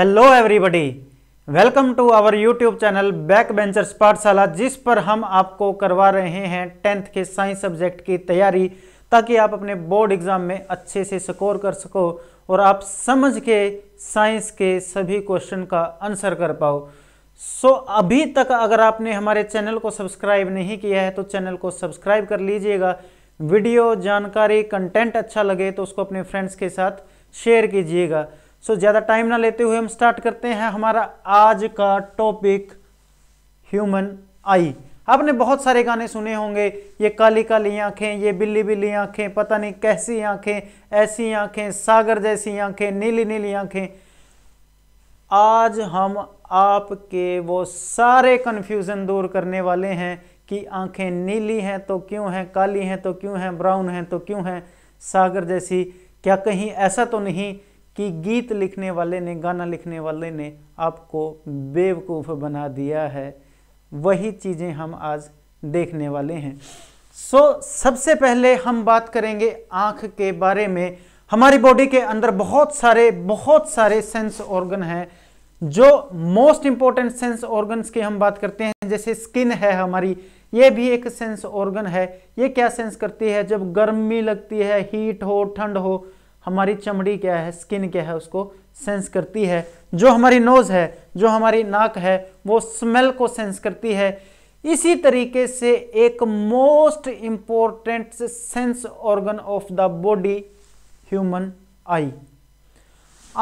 hello everybody welcome to our YouTube channel back benchers Pathshala जिस पर हम आपको करवा रहे हैं टेंथ के साइंस सब्जेक्ट की तैयारी ताकि आप अपने बोर्ड एग्ज़ाम में अच्छे से स्कोर कर सको और आप समझ के साइंस के सभी क्वेश्चन का आंसर कर पाओ सो so, अभी तक अगर आपने हमारे चैनल को सब्सक्राइब नहीं किया है तो चैनल को सब्सक्राइब कर लीजिएगा वीडियो जानकारी कंटेंट अच्छा लगे तो उसको अपने फ्रेंड्स के साथ शेयर कीजिएगा सो ज़्यादा टाइम ना लेते हुए हम स्टार्ट करते हैं हमारा आज का टॉपिक ह्यूमन आई आपने बहुत सारे गाने सुने होंगे ये काली काली आंखें ये बिल्ली बिल्ली आंखें पता नहीं कैसी आंखें ऐसी आंखें सागर जैसी आंखें नीली नीली आंखें आज हम आपके वो सारे कन्फ्यूज़न दूर करने वाले हैं कि आंखें नीली हैं तो क्यों हैं काली हैं तो क्यों हैं ब्राउन हैं तो क्यों हैं सागर जैसी क्या कहीं ऐसा तो नहीं कि गीत लिखने वाले ने गाना लिखने वाले ने आपको बेवकूफ़ बना दिया है वही चीज़ें हम आज देखने वाले हैं सो so, सबसे पहले हम बात करेंगे आँख के बारे में हमारी बॉडी के अंदर बहुत सारे बहुत सारे सेंस ऑर्गन हैं जो मोस्ट इंपॉर्टेंट सेंस ऑर्गन्स की हम बात करते हैं जैसे स्किन है हमारी ये भी एक सेंस ऑर्गन है ये क्या सेंस करती है जब गर्मी लगती है हीट हो ठंड हो हमारी चमड़ी क्या है स्किन क्या है उसको सेंस करती है जो हमारी नोज़ है जो हमारी नाक है वो स्मेल को सेंस करती है इसी तरीके से एक most important sense organ of the body human eye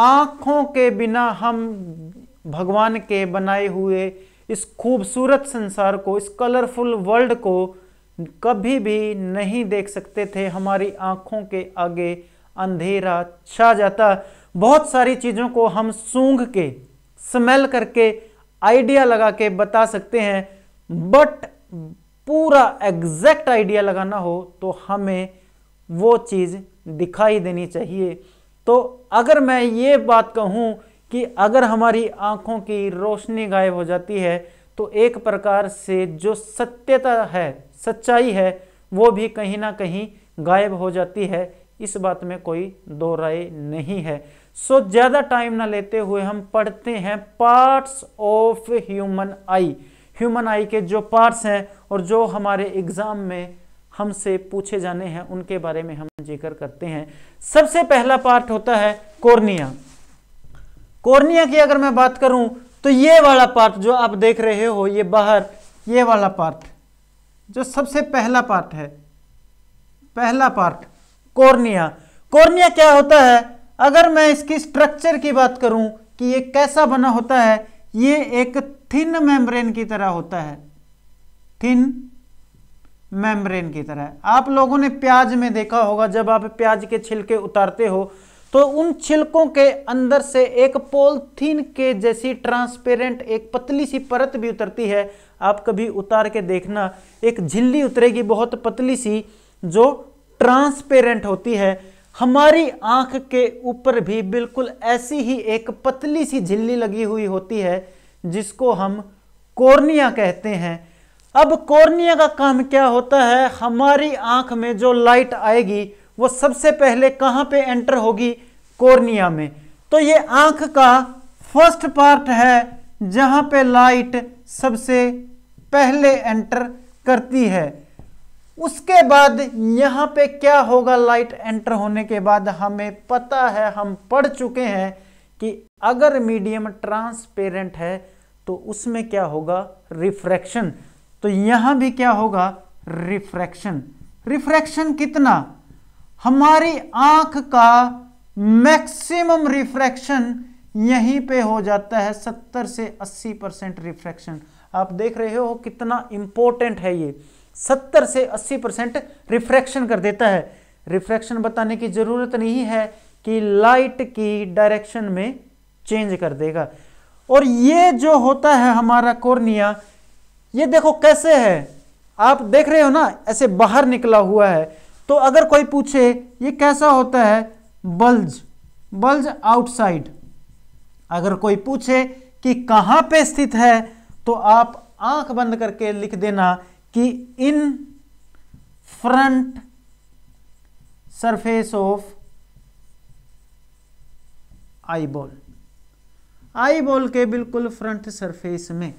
आँखों के बिना हम भगवान के बनाए हुए इस खूबसूरत संसार को इस कलरफुल वर्ल्ड को कभी भी नहीं देख सकते थे हमारी आँखों के आगे अंधेरा छा जाता बहुत सारी चीज़ों को हम सूंघ के स्मेल करके आइडिया लगा के बता सकते हैं बट पूरा एग्जैक्ट आइडिया लगाना हो तो हमें वो चीज़ दिखाई देनी चाहिए तो अगर मैं ये बात कहूँ कि अगर हमारी आँखों की रोशनी गायब हो जाती है तो एक प्रकार से जो सत्यता है सच्चाई है वो भी कहीं ना कहीं गायब हो जाती है इस बात में कोई दो राय नहीं है सो so, ज़्यादा टाइम ना लेते हुए हम पढ़ते हैं parts of human eye human eye के जो पार्ट्स हैं और जो हमारे एग्ज़ाम में हमसे पूछे जाने हैं उनके बारे में हम जिक्र करते हैं सबसे पहला पार्ट होता है कोर्निया कोर्निया की अगर मैं बात करूं तो ये वाला पार्ट जो आप देख रहे हो ये बाहर ये वाला पार्ट जो सबसे पहला पार्ट है पहला पार्ट कॉर्निया कॉर्निया क्या होता है अगर मैं इसकी स्ट्रक्चर की बात करूं कि ये कैसा बना होता है ये एक थिन मेम्ब्रेन की तरह होता है थिन मेम्ब्रेन की तरह आप लोगों ने प्याज में देखा होगा जब आप प्याज के छिलके उतारते हो तो उन छिलकों के अंदर से एक पोलथीन के जैसी ट्रांसपेरेंट एक पतली सी परत भी उतरती है आप कभी उतार के देखना एक झिल्ली उतरेगी बहुत पतली सी जो ट्रांसपेरेंट होती है हमारी आंख के ऊपर भी बिल्कुल ऐसी ही एक पतली सी झिल्ली लगी हुई होती है जिसको हम कोर्निया कहते हैं अब कोर्निया का काम क्या होता है हमारी आंख में जो लाइट आएगी वो सबसे पहले कहाँ पे एंटर होगी कोर्निया में तो ये आंख का फर्स्ट पार्ट है जहाँ पे लाइट सबसे पहले एंटर करती है उसके बाद यहाँ पे क्या होगा लाइट एंटर होने के बाद हमें पता है हम पढ़ चुके हैं कि अगर मीडियम ट्रांसपेरेंट है तो उसमें क्या होगा रिफ्रैक्शन तो यहाँ भी क्या होगा रिफ्रैक्शन रिफ्रैक्शन कितना हमारी आंख का मैक्सिमम रिफ्रैक्शन यहीं पे हो जाता है 70 से 80 परसेंट रिफ्रैक्शन आप देख रहे हो कितना इंपॉर्टेंट है ये सत्तर से अस्सी परसेंट रिफ्रैक्शन कर देता है रिफ्रैक्शन बताने की ज़रूरत नहीं है कि लाइट की डायरेक्शन में चेंज कर देगा और ये जो होता है हमारा कोर्निया ये देखो कैसे है आप देख रहे हो ना ऐसे बाहर निकला हुआ है तो अगर कोई पूछे ये कैसा होता है बल्ज बल्ज आउटसाइड अगर कोई पूछे कि कहाँ पे स्थित है तो आप आंख बंद करके लिख देना कि in front surface of eyeball eyeball के बिल्कुल फ्रंट सरफेस में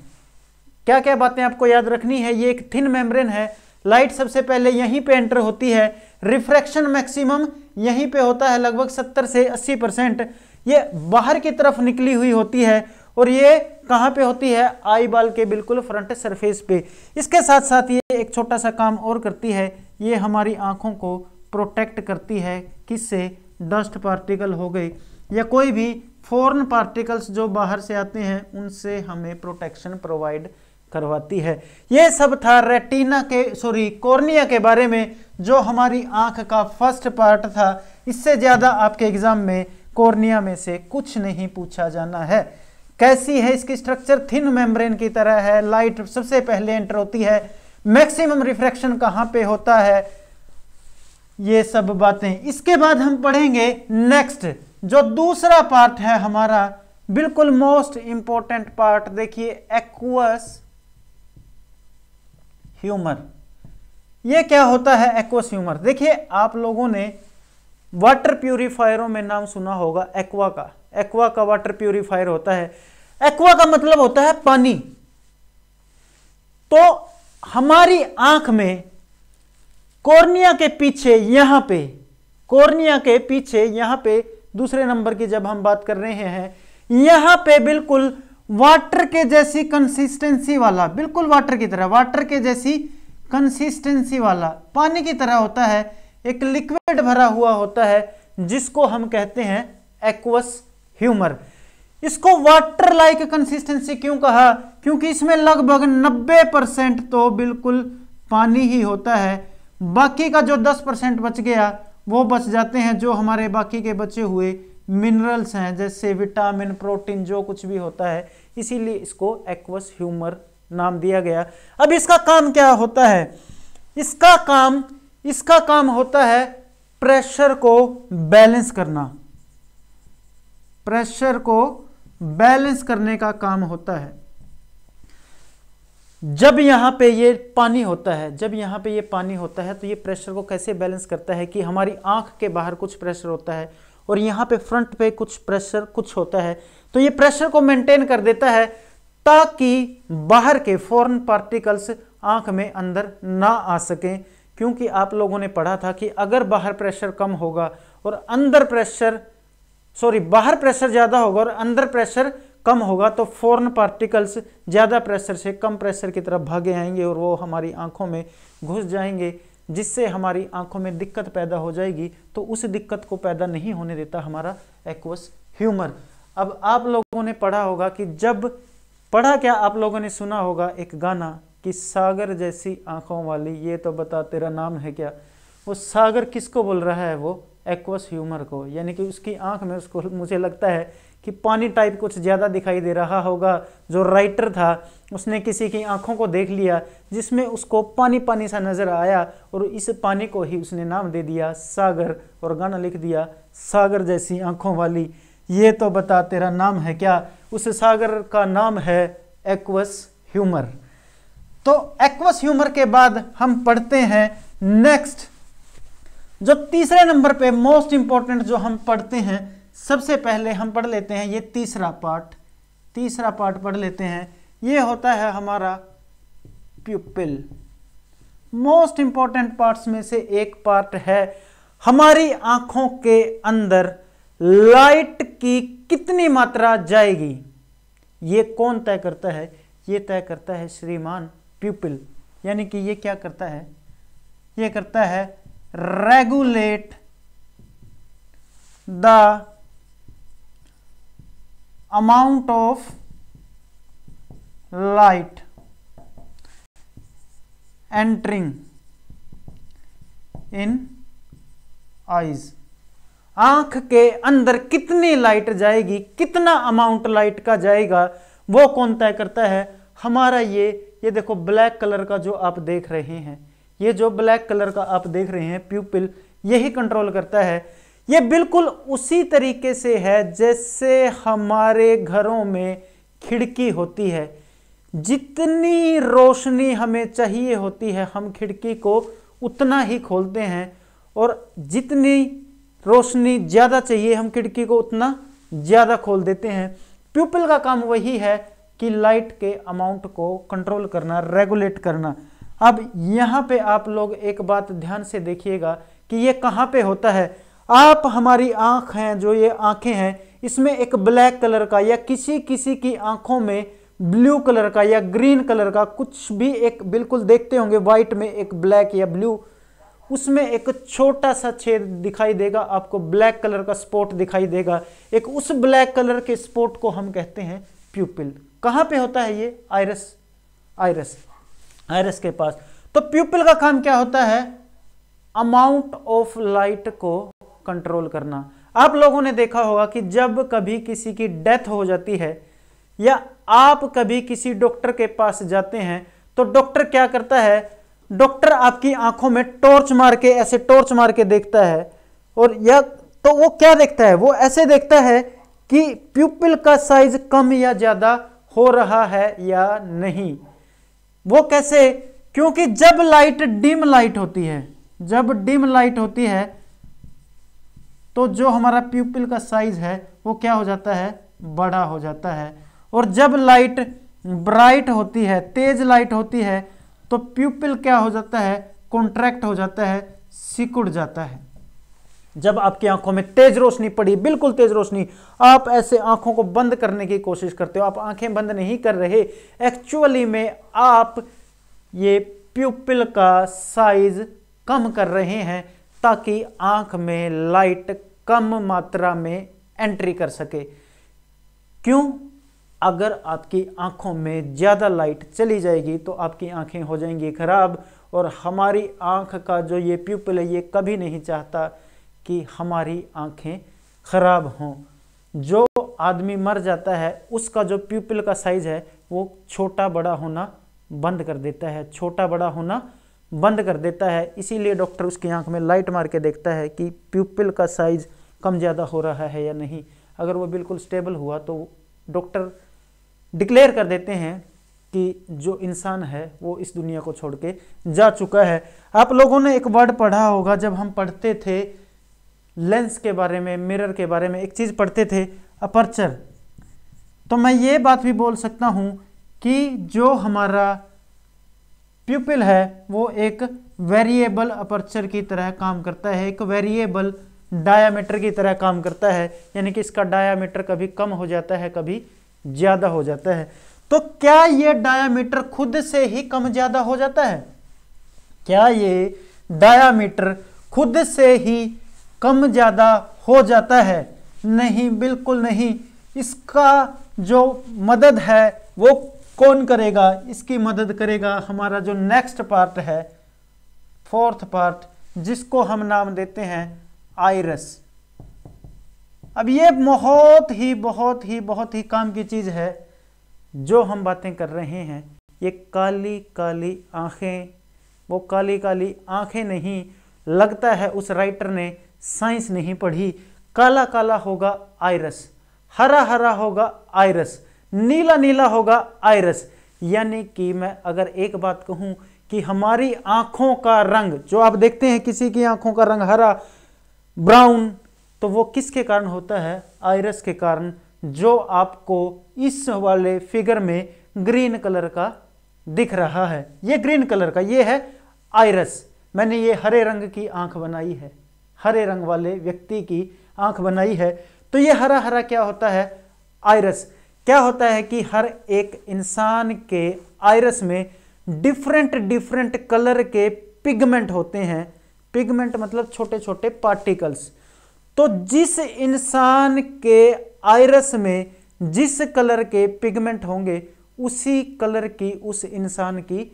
क्या क्या बातें आपको याद रखनी है ये एक थिन मेम्ब्रेन है लाइट सबसे पहले यहीं पे एंटर होती है रिफ्रैक्शन मैक्सिमम यहीं पे होता है लगभग 70 से 80 परसेंट ये बाहर की तरफ निकली हुई होती है और ये कहाँ पे होती है आई बाल के बिल्कुल फ्रंट सरफेस पे इसके साथ साथ ये एक छोटा सा काम और करती है ये हमारी आँखों को प्रोटेक्ट करती है किससे डस्ट पार्टिकल हो गई या कोई भी फॉरन पार्टिकल्स जो बाहर से आते हैं उनसे हमें प्रोटेक्शन प्रोवाइड करवाती है ये सब था रेटिना के सॉरी कॉर्निया के बारे में जो हमारी आंख का फर्स्ट पार्ट था इससे ज़्यादा आपके एग्ज़ाम में कॉर्निया में से कुछ नहीं पूछा जाना है कैसी है इसकी स्ट्रक्चर थिन मेम्ब्रेन की तरह है लाइट सबसे पहले एंटर होती है मैक्सिमम रिफ्रैक्शन कहाँ पे होता है ये सब बातें इसके बाद हम पढ़ेंगे नेक्स्ट जो दूसरा पार्ट है हमारा बिल्कुल मोस्ट इंपॉर्टेंट पार्ट देखिए एक्वस ह्यूमर ये क्या होता है एक्वस ह्यूमर देखिए आप लोगों ने वाटर प्यूरिफायरों में नाम सुना होगा एक्वा का एक्वा का वाटर प्यूरिफायर होता है एक्वा का मतलब होता है पानी तो हमारी आंख में कॉर्निया के पीछे यहां पे कॉर्निया के पीछे यहां पे दूसरे नंबर की जब हम बात कर रहे हैं यहां पे बिल्कुल वाटर के जैसी कंसिस्टेंसी वाला बिल्कुल वाटर की तरह वाटर के जैसी कंसिस्टेंसी वाला पानी की तरह होता है एक लिक्विड भरा हुआ होता है जिसको हम कहते हैं एक्वस ह्यूमर इसको वाटर लाइक कंसिस्टेंसी क्यों कहा क्योंकि इसमें लगभग 90 परसेंट तो बिल्कुल पानी ही होता है बाकी का जो 10 परसेंट बच गया वो बच जाते हैं जो हमारे बाकी के बचे हुए मिनरल्स हैं जैसे विटामिन प्रोटीन जो कुछ भी होता है इसीलिए इसको एक्वस ह्यूमर नाम दिया गया अब इसका काम क्या होता है इसका काम इसका काम होता है प्रेशर को बैलेंस करना प्रेशर को बैलेंस करने का काम होता है जब यहाँ पे ये पानी होता है जब यहाँ पे ये पानी होता है तो ये प्रेशर को कैसे बैलेंस करता है कि हमारी आंख के बाहर कुछ प्रेशर होता है और यहाँ पे फ्रंट पे कुछ प्रेशर कुछ होता है तो ये प्रेशर को मेंटेन कर देता है ताकि बाहर के फॉरन पार्टिकल्स आंख में अंदर ना आ सकें क्योंकि आप लोगों ने पढ़ा था कि अगर बाहर प्रेशर कम होगा और अंदर प्रेशर सॉरी बाहर प्रेशर ज़्यादा होगा और अंदर प्रेशर कम होगा तो फॉरन पार्टिकल्स ज़्यादा प्रेशर से कम प्रेशर की तरफ भागे आएंगे और वो हमारी आँखों में घुस जाएंगे जिससे हमारी आँखों में दिक्कत पैदा हो जाएगी तो उस दिक्कत को पैदा नहीं होने देता हमारा एक्वस ह्यूमर अब आप लोगों ने पढ़ा होगा कि जब पढ़ा क्या आप लोगों ने सुना होगा एक गाना कि सागर जैसी आँखों वाली ये तो बता तेरा नाम है क्या वो सागर किसको बोल रहा है वो एक्वस ह्यूमर को यानी कि उसकी आंख में उसको मुझे लगता है कि पानी टाइप कुछ ज़्यादा दिखाई दे रहा होगा जो राइटर था उसने किसी की आंखों को देख लिया जिसमें उसको पानी पानी सा नज़र आया और इस पानी को ही उसने नाम दे दिया सागर और गाना लिख दिया सागर जैसी आंखों वाली ये तो बता तेरा नाम है क्या उस सागर का नाम है एक्वस ह्यूमर तो एक्वस ह्यूमर के बाद हम पढ़ते हैं नेक्स्ट जो तीसरे नंबर पे मोस्ट इंपॉर्टेंट जो हम पढ़ते हैं सबसे पहले हम पढ़ लेते हैं ये तीसरा पार्ट तीसरा पार्ट पढ़ लेते हैं ये होता है हमारा प्यूपिल मोस्ट इंपॉर्टेंट पार्ट्स में से एक पार्ट है हमारी आंखों के अंदर लाइट की कितनी मात्रा जाएगी ये कौन तय करता है ये तय करता है श्रीमान प्यूपिल यानी कि ये क्या करता है ये करता है regulate the amount of light entering in eyes आंख के अंदर कितनी लाइट जाएगी कितना अमाउंट लाइट का जाएगा वो कौन तय करता है हमारा ये ये देखो ब्लैक कलर का जो आप देख रहे हैं ये जो ब्लैक कलर का आप देख रहे हैं प्यूपिल यही कंट्रोल करता है ये बिल्कुल उसी तरीके से है जैसे हमारे घरों में खिड़की होती है जितनी रोशनी हमें चाहिए होती है हम खिड़की को उतना ही खोलते हैं और जितनी रोशनी ज़्यादा चाहिए हम खिड़की को उतना ज़्यादा खोल देते हैं प्यूपल का काम वही है कि लाइट के अमाउंट को कंट्रोल करना रेगुलेट करना अब यहाँ पे आप लोग एक बात ध्यान से देखिएगा कि ये कहाँ पे होता है आप हमारी आँख हैं जो ये आँखें हैं इसमें एक ब्लैक कलर का या किसी किसी की आँखों में ब्लू कलर का या ग्रीन कलर का कुछ भी एक बिल्कुल देखते होंगे वाइट में एक ब्लैक या ब्लू उसमें एक छोटा सा छेद दिखाई देगा आपको ब्लैक कलर का स्पॉट दिखाई देगा एक उस ब्लैक कलर के स्पॉट को हम कहते हैं प्यूपिल कहाँ पे होता है ये आयरस आयरस आयरस के पास तो प्यूपिल का काम क्या होता है अमाउंट ऑफ लाइट को कंट्रोल करना आप लोगों ने देखा होगा कि जब कभी किसी की डेथ हो जाती है या आप कभी किसी डॉक्टर के पास जाते हैं तो डॉक्टर क्या करता है डॉक्टर आपकी आंखों में टॉर्च मार के ऐसे टॉर्च मार के देखता है और या तो वो क्या देखता है वो ऐसे देखता है कि प्यूपिल का साइज कम या ज़्यादा हो रहा है या नहीं वो कैसे क्योंकि जब लाइट डिम लाइट होती है जब डिम लाइट होती है तो जो हमारा प्यूपिल का साइज है वो क्या हो जाता है बड़ा हो जाता है और जब लाइट ब्राइट होती है तेज लाइट होती है तो प्यूपिल क्या हो जाता है कॉन्ट्रैक्ट हो जाता है सिकुड़ जाता है जब आपकी आंखों में तेज रोशनी पड़ी बिल्कुल तेज रोशनी आप ऐसे आंखों को बंद करने की कोशिश करते हो आप आंखें बंद नहीं कर रहे एक्चुअली में आप ये प्यूपिल का साइज कम कर रहे हैं ताकि आंख में लाइट कम मात्रा में एंट्री कर सके क्यों अगर आपकी आंखों में ज़्यादा लाइट चली जाएगी तो आपकी आंखें हो जाएंगी खराब और हमारी आंख का जो ये प्यूपल है ये कभी नहीं चाहता कि हमारी आँखें खराब हों जो आदमी मर जाता है उसका जो प्यूपिल का साइज है वो छोटा बड़ा होना बंद कर देता है छोटा बड़ा होना बंद कर देता है इसीलिए डॉक्टर उसकी आंख में लाइट मार के देखता है कि प्यूपिल का साइज कम ज़्यादा हो रहा है या नहीं अगर वो बिल्कुल स्टेबल हुआ तो डॉक्टर डिक्लेयर कर देते हैं कि जो इंसान है वो इस दुनिया को छोड़ के जा चुका है आप लोगों ने एक वर्ड पढ़ा होगा जब हम पढ़ते थे लेंस के बारे में मिरर के बारे में एक चीज़ पढ़ते थे अपर्चर तो मैं ये बात भी बोल सकता हूँ कि जो हमारा प्यूपिल है वो एक वेरिएबल अपर्चर की तरह काम करता है एक वेरिएबल डायामीटर की तरह काम करता है यानी कि इसका डायामीटर कभी कम हो जाता है कभी ज़्यादा हो जाता है तो क्या ये डायामीटर खुद से ही कम ज़्यादा हो जाता है क्या ये डायामीटर खुद से ही कम ज़्यादा हो जाता है नहीं बिल्कुल नहीं इसका जो मदद है वो कौन करेगा इसकी मदद करेगा हमारा जो नेक्स्ट पार्ट है फोर्थ पार्ट जिसको हम नाम देते हैं आयरस अब ये बहुत ही बहुत ही बहुत ही काम की चीज़ है जो हम बातें कर रहे हैं ये काली काली आँखें वो काली काली आँखें नहीं लगता है उस राइटर ने साइंस नहीं पढ़ी काला काला होगा आयरस हरा हरा होगा आयरस नीला नीला होगा आयरस यानी कि मैं अगर एक बात कहूँ कि हमारी आँखों का रंग जो आप देखते हैं किसी की आँखों का रंग हरा ब्राउन तो वो किसके कारण होता है आयरस के कारण जो आपको इस वाले फिगर में ग्रीन कलर का दिख रहा है ये ग्रीन कलर का ये है आयरस मैंने ये हरे रंग की आंख बनाई है हरे रंग वाले व्यक्ति की आंख बनाई है तो ये हरा हरा क्या होता है आयरस क्या होता है कि हर एक इंसान के आयरस में डिफरेंट डिफरेंट कलर के पिगमेंट होते हैं पिगमेंट मतलब छोटे छोटे पार्टिकल्स तो जिस इंसान के आयरस में जिस कलर के पिगमेंट होंगे उसी कलर की उस इंसान की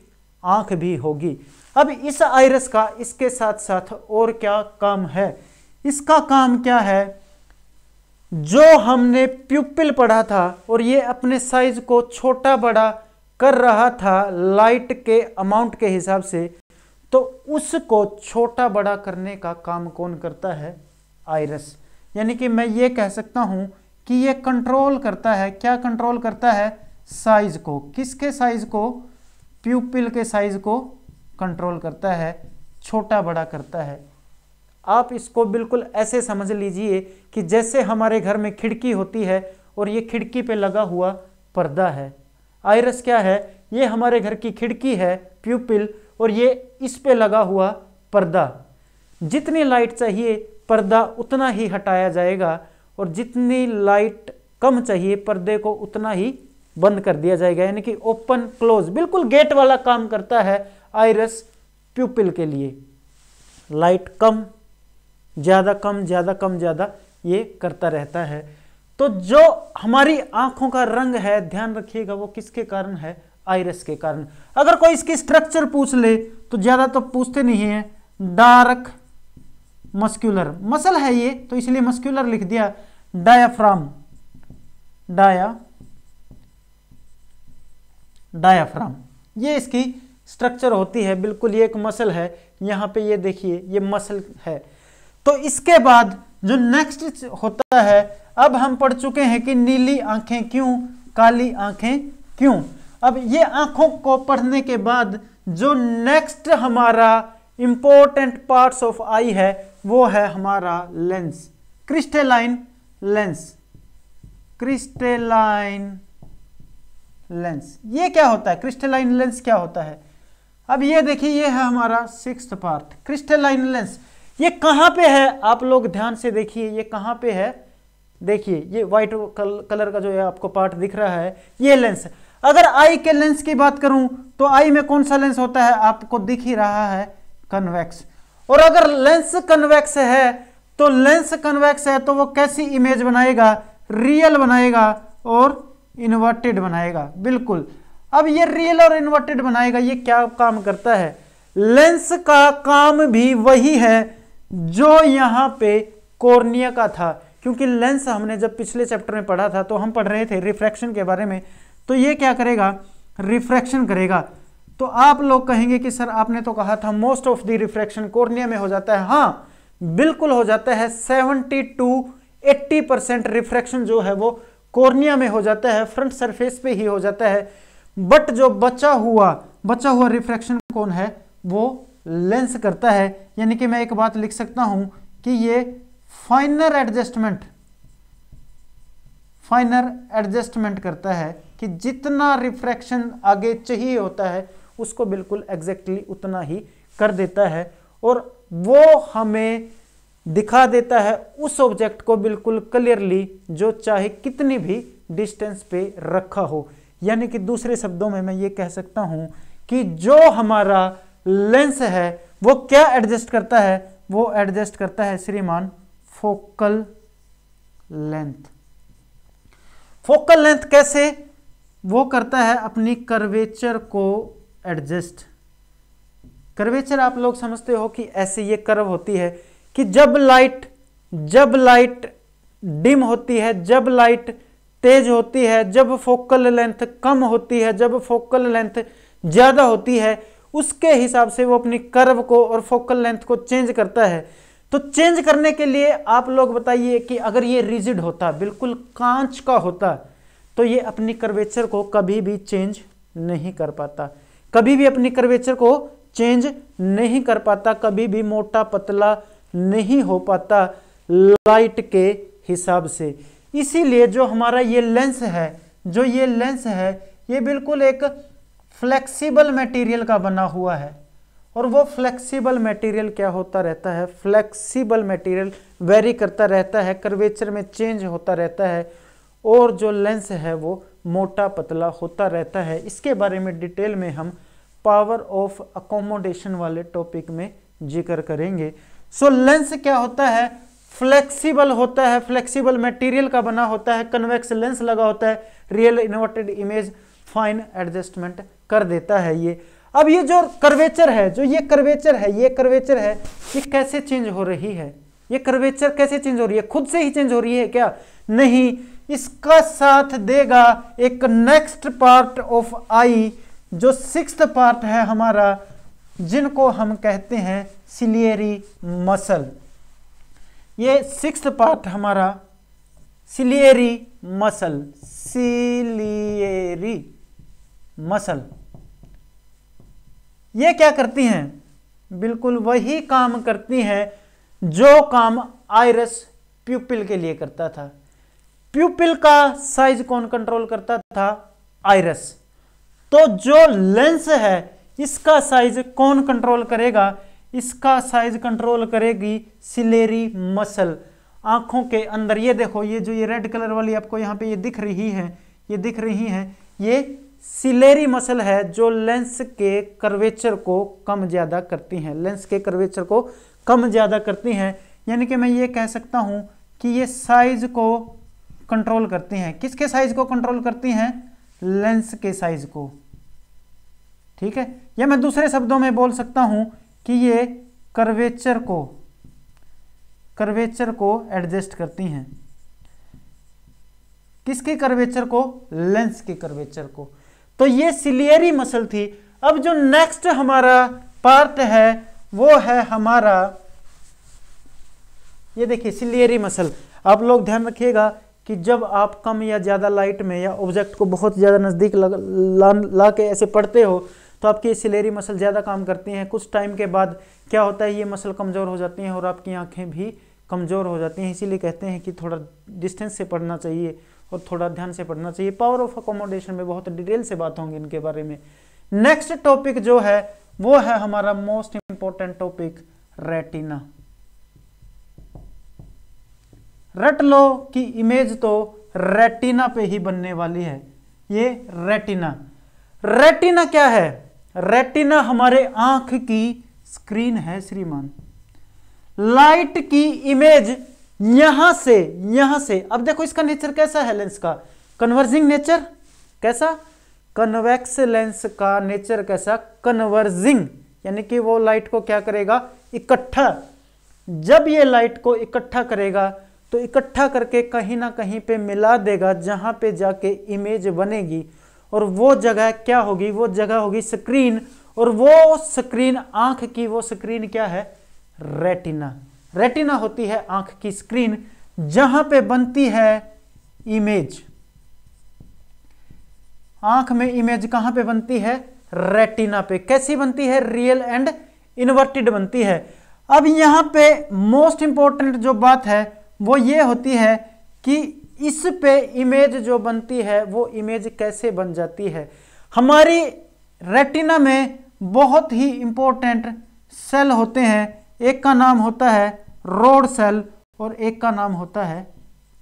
आंख भी होगी अब इस आयरस का इसके साथ साथ और क्या काम है इसका काम क्या है जो हमने प्यूपिल पढ़ा था और ये अपने साइज को छोटा बड़ा कर रहा था लाइट के अमाउंट के हिसाब से तो उसको छोटा बड़ा करने का काम कौन करता है आयरस यानी कि मैं ये कह सकता हूँ कि ये कंट्रोल करता है क्या कंट्रोल करता है साइज को किसके साइज को प्यूपिल के साइज को कंट्रोल करता है छोटा बड़ा करता है आप इसको बिल्कुल ऐसे समझ लीजिए कि जैसे हमारे घर में खिड़की होती है और ये खिड़की पे लगा हुआ पर्दा है आयरस क्या है ये हमारे घर की खिड़की है प्यूपिल और ये इस पे लगा हुआ पर्दा जितनी लाइट चाहिए पर्दा उतना ही हटाया जाएगा और जितनी लाइट कम चाहिए पर्दे को उतना ही बंद कर दिया जाएगा यानी कि ओपन क्लोज बिल्कुल गेट वाला काम करता है आयरस प्यूपिल के लिए लाइट कम ज़्यादा कम ज़्यादा कम ज़्यादा ये करता रहता है तो जो हमारी आंखों का रंग है ध्यान रखिएगा वो किसके कारण है आयरस के कारण अगर कोई इसकी स्ट्रक्चर पूछ ले तो ज़्यादा तो पूछते नहीं है डार्क मस्क्यूलर मसल है ये तो इसलिए मस्क्यूलर लिख दिया डायाफ्राम डाया डायाफ्राम ये इसकी स्ट्रक्चर होती है बिल्कुल ये एक मसल है यहाँ पे ये देखिए ये मसल है तो इसके बाद जो नेक्स्ट होता है अब हम पढ़ चुके हैं कि नीली आंखें क्यों काली आंखें क्यों अब ये आंखों को पढ़ने के बाद जो नेक्स्ट हमारा इम्पोर्टेंट पार्ट्स ऑफ आई है वो है हमारा lens crystalline lens crystalline lens ये क्या होता है क्रिस्टेलाइन लेंस क्या होता है अब ये देखिए ये है हमारा सिक्स पार्ट क्रिस्टलाइन लेंस ये कहाँ पे है आप लोग ध्यान से देखिए ये कहाँ पे है देखिए ये व्हाइट कलर का जो है आपको पार्ट दिख रहा है ये लेंस अगर आई के लेंस की बात करूं तो आई में कौन सा लेंस होता है आपको दिख ही रहा है कन्वेक्स और अगर लेंस कन्वेक्स है तो लेंस कन्वेक्स है तो वो कैसी इमेज बनाएगा रियल बनाएगा और इन्वर्टेड बनाएगा बिल्कुल अब ये रियल और इन्वर्टेड बनाएगा ये क्या काम करता है लेंस का काम भी वही है जो यहाँ पे कॉर्निया का था क्योंकि लेंस हमने जब पिछले चैप्टर में पढ़ा था तो हम पढ़ रहे थे रिफ्रैक्शन के बारे में तो ये क्या करेगा रिफ्रैक्शन करेगा तो आप लोग कहेंगे कि सर आपने तो कहा था most of the refraction cornea में हो जाता है हाँ बिल्कुल हो जाता है seventy two eighty percent refraction जो है वो कॉर्निया में हो जाता है फ्रंट सरफेस पे ही हो जाता है बट जो बचा हुआ बचा हुआ रिफ्रैक्शन कौन है वो लेंस करता है यानी कि मैं एक बात लिख सकता हूं कि ये फाइनर एडजस्टमेंट फाइनर एडजस्टमेंट करता है कि जितना रिफ्रैक्शन आगे चाहिए होता है उसको बिल्कुल एग्जैक्टली exactly उतना ही कर देता है और वो हमें दिखा देता है उस ऑब्जेक्ट को बिल्कुल क्लियरली जो चाहे कितनी भी डिस्टेंस पे रखा हो यानी कि दूसरे शब्दों में मैं ये कह सकता हूँ कि जो हमारा लेंस है वो क्या एडजस्ट करता है वो एडजस्ट करता है श्रीमान फोकल लेंथ फोकल लेंथ कैसे वो करता है अपनी कर्वेचर को एडजस्ट कर्वेचर आप लोग समझते हो कि ऐसे ये कर्व होती है कि जब लाइट जब लाइट डिम होती है जब लाइट तेज होती है जब फोकल लेंथ कम होती है जब फोकल लेंथ ज़्यादा होती है उसके हिसाब से वो अपनी कर्व को और फोकल लेंथ को चेंज करता है तो चेंज करने के लिए आप लोग बताइए कि अगर ये रिजिड होता बिल्कुल कांच का होता तो ये अपनी कर्वेचर को कभी भी चेंज नहीं कर पाता कभी भी अपनी कर्वेचर को चेंज नहीं कर पाता कभी भी मोटा पतला नहीं हो पाता लाइट के हिसाब से इसीलिए जो हमारा ये लेंस है जो ये लेंस है ये बिल्कुल एक फ्लेक्सिबल मटेरियल का बना हुआ है और वो फ्लेक्सिबल मटेरियल क्या होता रहता है फ्लेक्सिबल मटेरियल वेरी करता रहता है कर्वेचर में चेंज होता रहता है और जो लेंस है वो मोटा पतला होता रहता है इसके बारे में डिटेल में हम पावर ऑफ अकोमोडेशन वाले टॉपिक में जिक्र करेंगे सो so, लेंस क्या होता है फ्लेक्सिबल होता है फ्लेक्सिबल मटेरियल का बना होता है कन्वेक्स लेंस लगा होता है real inverted image fine adjustment कर देता है ये अब ये जो कर्वेचर है जो ये कर्वेचर है ये कर्वेचर है ये कैसे चेंज हो रही है ये कर्वेचर कैसे चेंज हो रही है खुद से ही चेंज हो रही है क्या नहीं इसका साथ देगा एक नेक्स्ट पार्ट ऑफ आई जो सिक्स पार्ट है हमारा जिनको हम कहते हैं सिलियरी मसल ये सिक्स पार्ट हमारा सिलियरी मसल सिलियरी मसल ये क्या करती हैं बिल्कुल वही काम करती हैं जो काम आयरस प्यूपिल के लिए करता था प्यूपिल का साइज कौन कंट्रोल करता था आयरस तो जो लेंस है इसका साइज कौन कंट्रोल करेगा इसका साइज कंट्रोल करेगी सिलेरी मसल आंखों के अंदर ये देखो ये जो ये रेड कलर वाली आपको यहाँ पे ये दिख रही है ये दिख रही है ये सिलेरी मसल है जो लेंस के कर्वेचर को कम ज़्यादा करती हैं लेंस के कर्वेचर को कम ज़्यादा करती हैं यानी कि मैं ये कह सकता हूँ कि ये साइज को कंट्रोल करती हैं किसके साइज को कंट्रोल करती हैं लेंस के साइज को ठीक है या मैं दूसरे शब्दों में बोल सकता हूं कि ये करवेचर को करवेचर को एडजस्ट करती हैं किसके करवेचर को लेंस के करवेचर को तो ये सिलियरी मसल थी अब जो नेक्स्ट हमारा पार्ट है वो है हमारा ये देखिए सिलियरी मसल आप लोग ध्यान रखिएगा कि जब आप कम या ज़्यादा लाइट में या ऑब्जेक्ट को बहुत ज़्यादा नज़दीक ला, ला, ला के ऐसे पढ़ते हो तो आपकी सिलेरी मसल ज़्यादा काम करती हैं कुछ टाइम के बाद क्या होता है ये मसल कमज़ोर हो जाती हैं और आपकी आँखें भी कमज़ोर हो जाती हैं इसीलिए कहते हैं कि थोड़ा डिस्टेंस से पढ़ना चाहिए और थोड़ा ध्यान से पढ़ना चाहिए पावर ऑफ अकोमोडेशन में बहुत डिटेल से बात होंगी इनके बारे में नेक्स्ट टॉपिक जो है वो है हमारा मोस्ट इंपॉर्टेंट टॉपिक रेटिना रट लो की इमेज तो रेटिना पे ही बनने वाली है ये रेटिना रेटिना क्या है रेटिना हमारे आंख की स्क्रीन है श्रीमान लाइट की इमेज यहां से यहां से अब देखो इसका नेचर कैसा है लेंस का कन्वर्जिंग नेचर कैसा कन्वेक्स लेंस का नेचर कैसा कन्वर्जिंग यानी कि वो लाइट को क्या करेगा इकट्ठा जब ये लाइट को इकट्ठा करेगा तो इकट्ठा करके कहीं ना कहीं पे मिला देगा जहां पे जाके इमेज बनेगी और वो जगह क्या होगी वो जगह होगी स्क्रीन और वो स्क्रीन आंख की वो स्क्रीन क्या है रेटिना रेटिना होती है आंख की स्क्रीन जहां पे बनती है इमेज आंख में इमेज कहां पे बनती है रेटिना पे कैसी बनती है रियल एंड इन्वर्टेड बनती है अब यहां पे मोस्ट इंपॉर्टेंट जो बात है वो ये होती है कि इस पे इमेज जो बनती है वो इमेज कैसे बन जाती है हमारी रेटिना में बहुत ही इम्पोर्टेंट सेल होते हैं एक का नाम होता है रोड सेल और एक का नाम होता है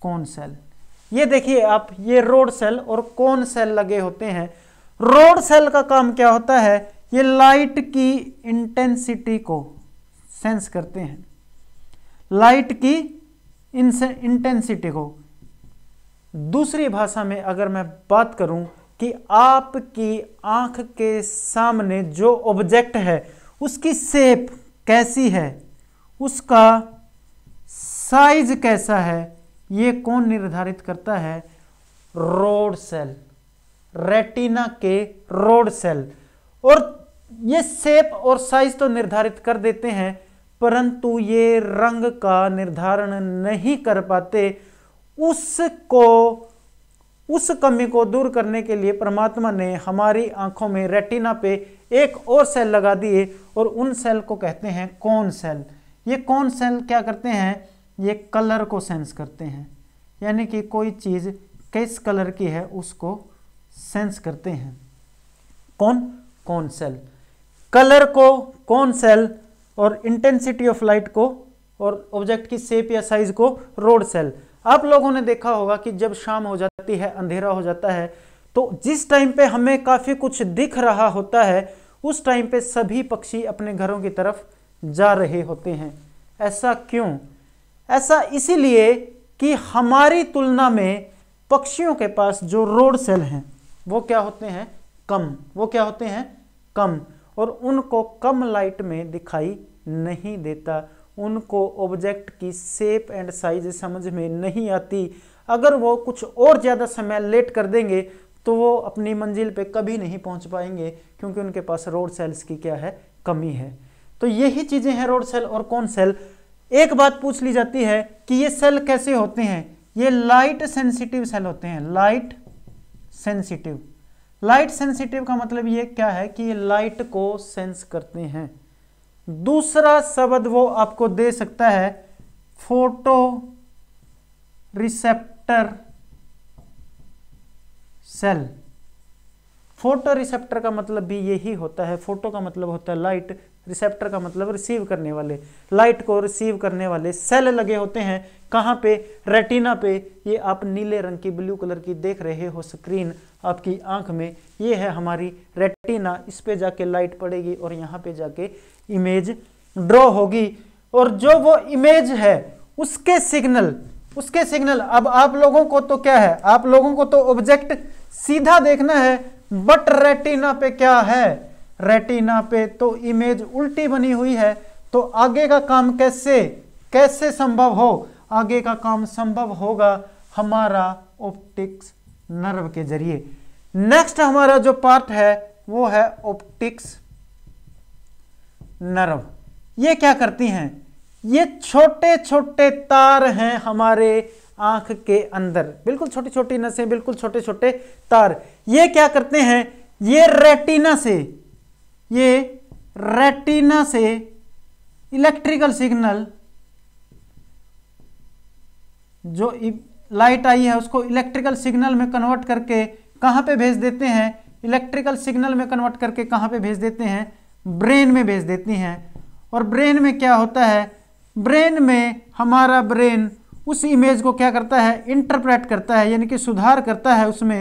कौन सेल ये देखिए आप ये रोड सेल और कौन सेल लगे होते हैं रोड सेल का काम क्या होता है ये लाइट की इंटेंसिटी को सेंस करते हैं लाइट की इंटेंसिटी को दूसरी भाषा में अगर मैं बात करूं कि आपकी आंख के सामने जो ऑब्जेक्ट है उसकी सेप कैसी है उसका साइज कैसा है ये कौन निर्धारित करता है रोड सेल रेटिना के रोड सेल और ये सेप और साइज तो निर्धारित कर देते हैं परंतु ये रंग का निर्धारण नहीं कर पाते उसको उस कमी को दूर करने के लिए परमात्मा ने हमारी आंखों में रेटिना पे एक और सेल लगा दिए और उन सेल को कहते हैं कौन सेल ये कौन सेल क्या करते हैं ये कलर को सेंस करते हैं यानी कि कोई चीज़ किस कलर की है उसको सेंस करते हैं कौन कौन सेल कलर को कौन सेल और इंटेंसिटी ऑफ लाइट को और ऑब्जेक्ट की शेप या साइज को रोड सेल आप लोगों ने देखा होगा कि जब शाम हो जाती है अंधेरा हो जाता है तो जिस टाइम पे हमें काफ़ी कुछ दिख रहा होता है उस टाइम पे सभी पक्षी अपने घरों की तरफ जा रहे होते हैं ऐसा क्यों ऐसा इसीलिए कि हमारी तुलना में पक्षियों के पास जो रोड सेल हैं वो क्या होते हैं कम वो क्या होते हैं कम और उनको कम लाइट में दिखाई नहीं देता उनको ऑब्जेक्ट की सेप एंड साइज समझ में नहीं आती अगर वो कुछ और ज़्यादा समय लेट कर देंगे तो वो अपनी मंजिल पे कभी नहीं पहुंच पाएंगे क्योंकि उनके पास रोड सेल्स की क्या है कमी है तो यही चीज़ें हैं रोड सेल और कौन सेल एक बात पूछ ली जाती है कि ये सेल कैसे होते हैं ये लाइट सेंसिटिव सेल होते हैं लाइट सेंसिटिव लाइट सेंसिटिव का मतलब ये क्या है कि ये लाइट को सेंस करते हैं दूसरा शब्द वो आपको दे सकता है photo receptor cell photo receptor का मतलब भी यही होता है फोटो का मतलब होता है लाइट रिसेप्टर का मतलब रिसीव करने वाले लाइट को रिसीव करने वाले सेल लगे होते हैं कहाँ पे रेटिना पे ये आप नीले रंग की ब्लू कलर की देख रहे हो स्क्रीन आपकी आंख में ये है हमारी रेटिना इस पे जाके लाइट पड़ेगी और यहाँ पे जाके इमेज ड्रॉ होगी और जो वो इमेज है उसके सिग्नल उसके सिग्नल अब आप लोगों को तो क्या है आप लोगों को तो ऑब्जेक्ट सीधा देखना है बट रेटिना पे क्या है रेटिना पे तो इमेज उल्टी बनी हुई है तो आगे का काम कैसे कैसे संभव हो आगे का काम संभव होगा हमारा ऑप्टिक्स नर्व के जरिए नेक्स्ट हमारा जो पार्ट है वो है ऑप्टिक्स नर्व ये क्या करती हैं ये छोटे छोटे तार हैं हमारे आंख के अंदर बिल्कुल छोटी छोटी नसें बिल्कुल छोटे छोटे तार ये क्या करते हैं ये रेटिना से ये रेटिना से इलेक्ट्रिकल सिग्नल जो लाइट आई है उसको इलेक्ट्रिकल सिग्नल में कन्वर्ट करके कहाँ पे भेज देते हैं इलेक्ट्रिकल सिग्नल में कन्वर्ट करके कहाँ पे भेज देते हैं ब्रेन में भेज देती हैं और ब्रेन में क्या होता है ब्रेन में हमारा ब्रेन उस इमेज को क्या करता है इंटरप्रेट करता है यानी कि सुधार करता है उसमें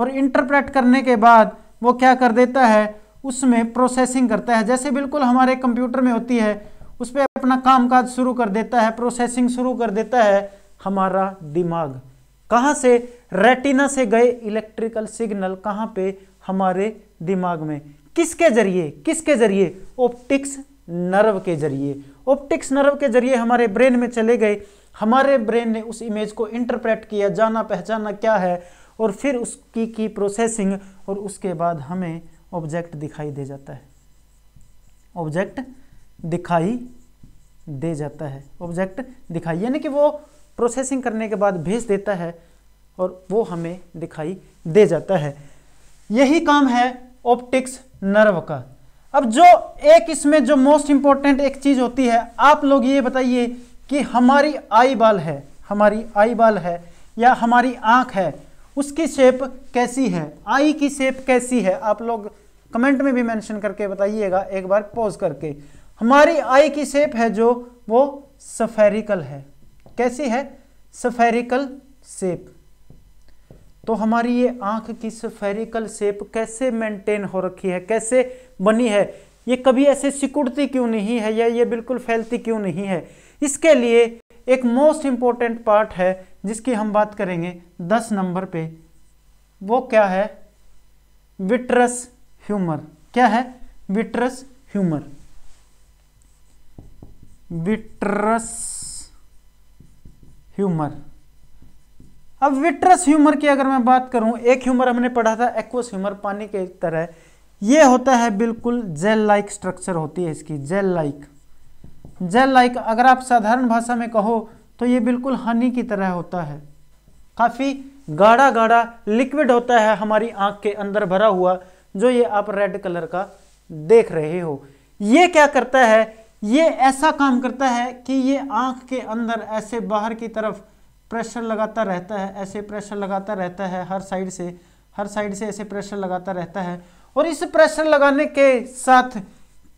और इंटरप्रेट करने के बाद वो क्या कर देता है उसमें प्रोसेसिंग करता है जैसे बिल्कुल हमारे कंप्यूटर में होती है उस पर अपना काम काज शुरू कर देता है प्रोसेसिंग शुरू कर देता है हमारा दिमाग कहाँ से रेटिना से गए इलेक्ट्रिकल सिग्नल कहाँ पे हमारे दिमाग में किसके जरिए किसके जरिए ऑप्टिक्स नर्व के जरिए ऑप्टिक्स नर्व के जरिए हमारे ब्रेन में चले गए हमारे ब्रेन ने उस इमेज को इंटरप्रेट किया जाना पहचाना क्या है और फिर उसकी की प्रोसेसिंग और उसके बाद हमें ऑब्जेक्ट दिखाई दे जाता है ऑब्जेक्ट दिखाई दे जाता है ऑब्जेक्ट दिखाई यानी कि वो प्रोसेसिंग करने के बाद भेज देता है और वो हमें दिखाई दे जाता है यही काम है ऑप्टिक्स नर्व का अब जो एक इसमें जो मोस्ट इंपॉर्टेंट एक चीज़ होती है आप लोग ये बताइए कि हमारी आई बाल है हमारी आई बाल है या हमारी आँख है उसकी शेप कैसी है आई की शेप कैसी है आप लोग कमेंट में भी मेंशन करके बताइएगा एक बार पॉज करके हमारी आई की शेप है जो वो सफेरिकल है कैसी है सफेरिकल शेप तो हमारी ये आंख की सफेरिकल शेप कैसे मेंटेन हो रखी है कैसे बनी है ये कभी ऐसे सिकुड़ती क्यों नहीं है या ये बिल्कुल फैलती क्यों नहीं है इसके लिए एक मोस्ट इंपॉर्टेंट पार्ट है जिसकी हम बात करेंगे दस नंबर पे वो क्या है विट्रस ह्यूमर क्या है विट्रस ह्यूमर विट्रस ह्यूमर अब विट्रस ह्यूमर की अगर मैं बात करूं एक ह्यूमर हमने पढ़ा था एक्वस ह्यूमर पानी के तरह ये होता है बिल्कुल जेल लाइक स्ट्रक्चर होती है इसकी जेल लाइक जेल लाइक अगर आप साधारण भाषा में कहो तो ये बिल्कुल हनी की तरह होता है काफ़ी गाढ़ा गाढ़ा लिक्विड होता है हमारी आंख के अंदर भरा हुआ जो ये आप रेड कलर का देख रहे हो ये क्या करता है ये ऐसा काम करता है कि ये आंख के अंदर ऐसे बाहर की तरफ प्रेशर लगाता रहता है ऐसे प्रेशर लगाता रहता है हर साइड से हर साइड से ऐसे प्रेशर लगाता रहता है और इस प्रेशर लगाने के साथ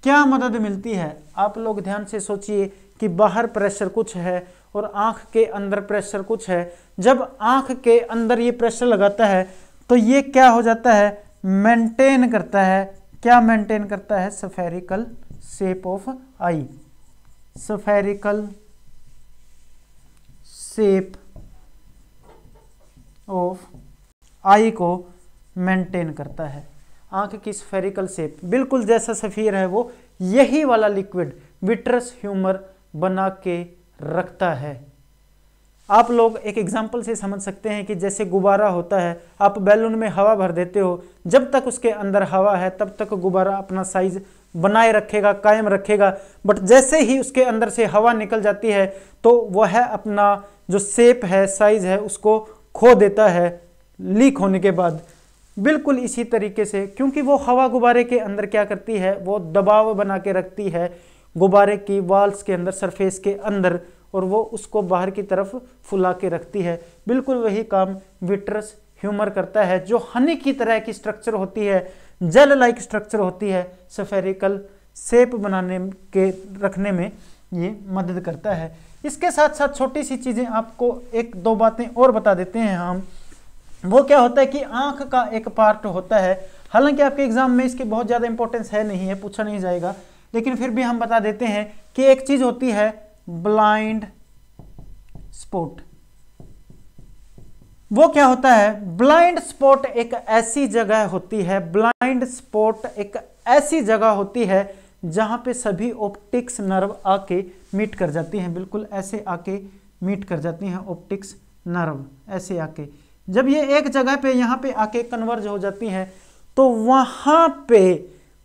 क्या मदद मिलती है आप लोग ध्यान से सोचिए कि बाहर प्रेशर कुछ है और आँख के अंदर प्रेशर कुछ है जब आँख के अंदर ये प्रेशर लगाता है तो ये क्या हो जाता है मेंटेन करता है क्या मेंटेन करता है spherical shape of eye spherical shape of eye को मेंटेन करता है आंख की स्फेरिकल सेप बिल्कुल जैसा सफ़ीर है वो यही वाला लिक्विड विट्रस ह्यूमर बना के रखता है आप लोग एक एग्जाम्पल से समझ सकते हैं कि जैसे गुब्बारा होता है आप बैलून में हवा भर देते हो जब तक उसके अंदर हवा है तब तक गुब्बारा अपना साइज बनाए रखेगा कायम रखेगा बट जैसे ही उसके अंदर से हवा निकल जाती है तो वह अपना जो सेप है साइज है उसको खो देता है लीक होने के बाद बिल्कुल इसी तरीके से क्योंकि वो हवा गुब्बारे के अंदर क्या करती है वो दबाव बना के रखती है गुब्बारे की वाल्स के अंदर सरफेस के अंदर और वो उसको बाहर की तरफ फुला के रखती है बिल्कुल वही काम विट्रस ह्यूमर करता है जो हनी की तरह की स्ट्रक्चर होती है जेल लाइक स्ट्रक्चर होती है सफेरिकल सेप बनाने के रखने में ये मदद करता है इसके साथ साथ छोटी सी चीज़ें आपको एक दो बातें और बता देते हैं हम वो क्या होता है कि आँख का एक पार्ट होता है हालांकि आपके एग्जाम में इसकी बहुत ज़्यादा इंपॉर्टेंस है नहीं है पूछा नहीं जाएगा लेकिन फिर भी हम बता देते हैं कि एक चीज़ होती है ब्लाइंड स्पॉट वो क्या होता है ब्लाइंड स्पॉट एक ऐसी जगह होती है ब्लाइंड स्पॉट एक ऐसी जगह होती है जहां पे सभी ऑप्टिक्स नर्व आके मीट कर जाती हैं बिल्कुल ऐसे आके मीट कर जाती हैं ऑप्टिक्स नर्व ऐसे आके जब ये एक जगह पे यहां पे आके कन्वर्ज हो जाती हैं तो वहां पे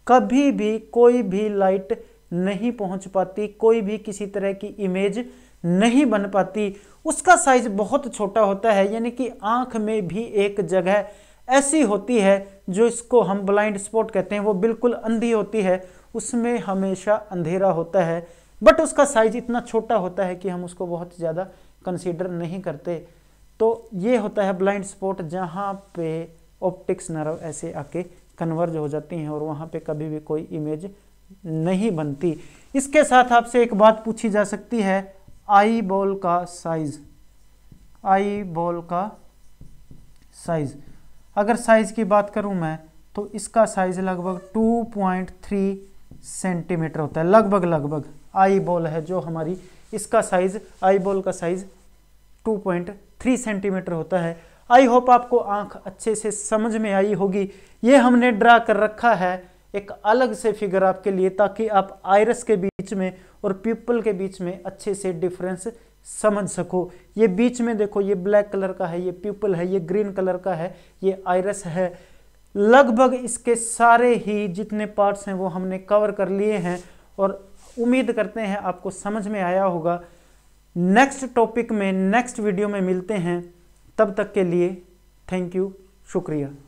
कभी भी कोई भी लाइट नहीं पहुंच पाती कोई भी किसी तरह की इमेज नहीं बन पाती उसका साइज बहुत छोटा होता है यानी कि आँख में भी एक जगह ऐसी होती है जो इसको हम ब्लाइंड स्पॉट कहते हैं वो बिल्कुल अंधी होती है उसमें हमेशा अंधेरा होता है बट उसका साइज इतना छोटा होता है कि हम उसको बहुत ज़्यादा कंसीडर नहीं करते तो ये होता है ब्लाइंड स्पॉट जहाँ पे ऑप्टिक्स नर्व ऐसे आके कन्वर्ज हो जाती हैं और वहाँ पे कभी भी कोई इमेज नहीं बनती इसके साथ आपसे एक बात पूछी जा सकती है आई बॉल का साइज आई बॉल का साइज अगर साइज की बात करूं मैं तो इसका साइज लगभग 2.3 सेंटीमीटर होता है लगभग लगभग आई बॉल है जो हमारी इसका साइज आई बॉल का साइज 2.3 सेंटीमीटर होता है आई होप आपको आंख अच्छे से समझ में आई होगी ये हमने ड्रा कर रखा है एक अलग से फिगर आपके लिए ताकि आप आयरस के बीच में और पीपल के बीच में अच्छे से डिफरेंस समझ सको ये बीच में देखो ये ब्लैक कलर का है ये पीपल है ये ग्रीन कलर का है ये आयरस है लगभग इसके सारे ही जितने पार्ट्स हैं वो हमने कवर कर लिए हैं और उम्मीद करते हैं आपको समझ में आया होगा नेक्स्ट टॉपिक में नेक्स्ट वीडियो में मिलते हैं तब तक के लिए थैंक यू शुक्रिया